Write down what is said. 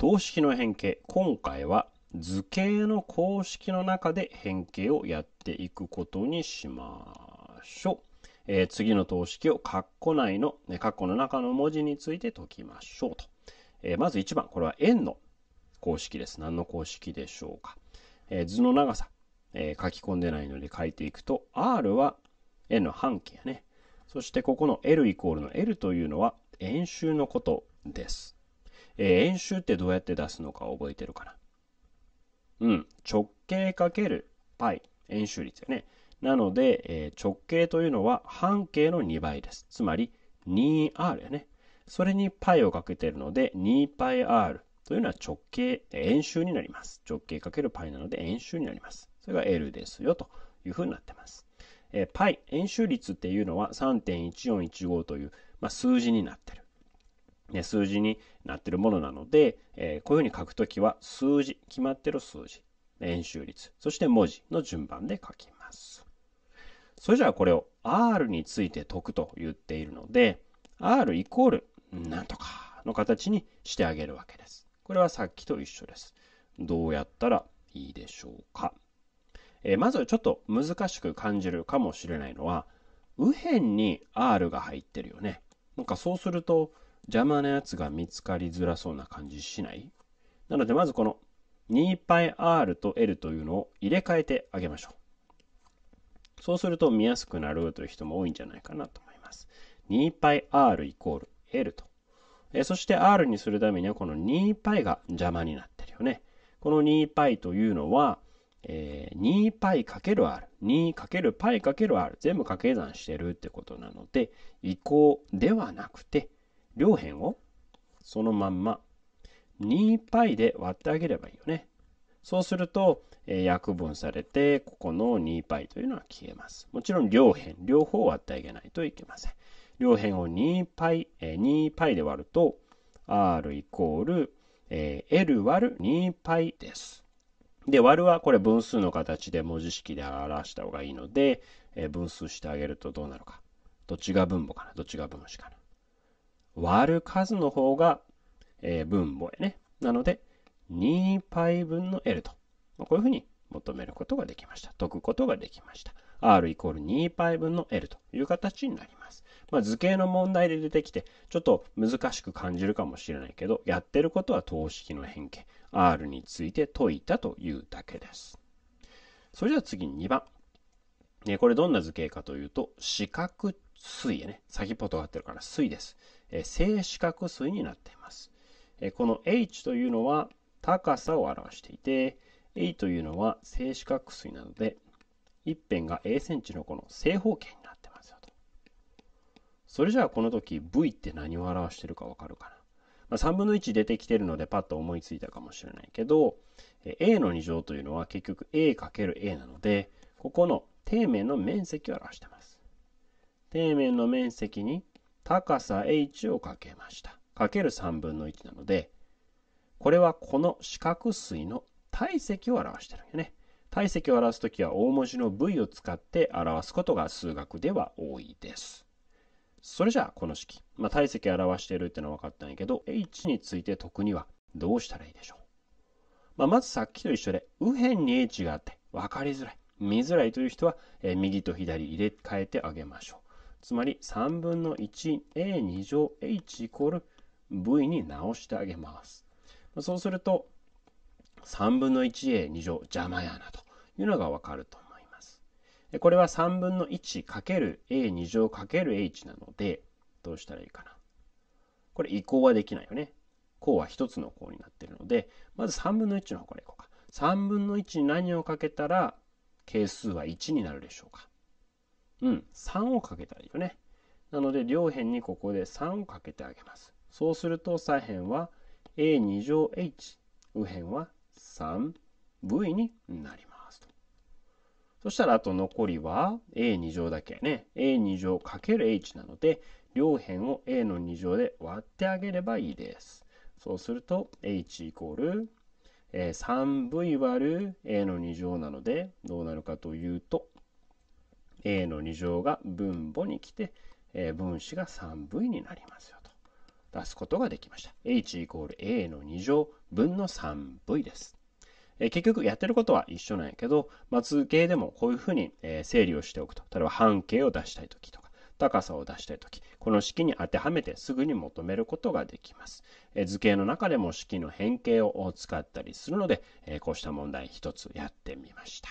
等式の変形。今回は図形の公式の中で変形をやっていくことにしましょう。えー、次の等式を括弧内の、ね、括弧の中の文字について解きましょうと。えー、まず1番、これは円の公式です。何の公式でしょうか。えー、図の長さ、え書き込んでないので書いていくと、r は円の半径やね。そしてここの L イコールの L というのは円周のことです。えー、円周ってどうやって出すのか覚えてるかなうん、直径かける π、円周率よね。なので、えー、直径というのは半径の2倍です。つまり 2r よね。それに π をかけてるので 2πr というのは直径、円周になります。直径かける π なので円周になります。それが L ですよというふうになってます。えー、π、円周率っていうのは3.1415という、まあ、数字になってる。数字になってるものなので、えこういうふうに書くときは数字、決まってる数字、円周率、そして文字の順番で書きます。それじゃあこれを R について解くと言っているので、R イコールなんとかの形にしてあげるわけです。これはさっきと一緒です。どうやったらいいでしょうか。えー、まずちょっと難しく感じるかもしれないのは、右辺に R が入ってるよね。なんかそうすると、邪魔なやつが見つかりづらそうな感じしないなのでまずこの 2πr と L というのを入れ替えてあげましょう。そうすると見やすくなるという人も多いんじゃないかなと思います。2πr イコール L と。えそして R にするためにはこの 2π が邪魔になってるよね。この 2π というのは、えー、2π×r、2×π×r、全部掛け算してるってことなので、移行ではなくて、両辺をそのまんま 2π で割ってあげればいいよね。そうすると、えー、約分されて、ここの 2π というのは消えます。もちろん両辺、両方割ってあげないといけません。両辺を 2π、えー、2π で割ると、r イコール、えー、l 割る 2π です。で、割るはこれ分数の形で文字式で表した方がいいので、えー、分数してあげるとどうなるか。どっちが分母かなどっちが分子かな割る数の方が、えー、分母やね。なので、2π 分の L と。こういうふうに求めることができました。解くことができました。r イコール 2π 分の L という形になります。まあ、図形の問題で出てきて、ちょっと難しく感じるかもしれないけど、やってることは等式の変形、r について解いたというだけです。それでは次に2番。ね、これどんな図形かというと、四角錐ね。先っぽ尖ってるから錐です。え正四角錐になっています。えこの h というのは高さを表していて、a というのは正四角錐なので、一辺が a センチのこの正方形になってますよと。それじゃあこの時 v って何を表してるかわかるかな。まあ、3分の1出てきてるのでパッと思いついたかもしれないけど、a の2乗というのは結局 a×a なので、ここの底面の面積を表しています。底面の面積に高さ h をかけました。かける3分の1なので、これはこの四角錐の体積を表してるんよね。体積を表すときは大文字の v を使って表すことが数学では多いです。それじゃあこの式、まあ、体積を表しているってのは分かったんやけど h について解くにはどうしたらいいでしょう、まあ、まずさっきと一緒で右辺に h があって分かりづらい見づらいという人は、え右と左入れ替えてあげましょう。つまり3分の 1a2 乗 h イコール v に直してあげます。そうすると3分の 1a2 乗邪魔やなというのがわかると思います。これは3分の 1×a2 乗 ×h なのでどうしたらいいかな。これ移行はできないよね。項は1つの項になっているのでまず3分の1の方からいこうか。3分の1に何をかけたら係数は1になるでしょうか。うん、3をかけたらいいよね。なので、両辺にここで3をかけてあげます。そうすると、左辺は a2 乗 h、右辺は 3v になります。そしたら、あと残りは a2 乗だけね。a2 乗 ×h なので、両辺を a の2乗で割ってあげればいいです。そうすると、h イコールえー、3v 割る a の2乗なのでどうなるかというと a の2乗が分母に来て、えー、分子が 3v になりますよと出すことができました。h イコール a の2乗分の 3v です。えー、結局やってることは一緒なんやけど、まあ、図形でもこういうふうに、えー、整理をしておくと。例えば半径を出したい時とか、高さを出したいとき、この式に当てはめてすぐに求めることができます。え図形の中でも式の変形を使ったりするので、えこうした問題一つやってみました。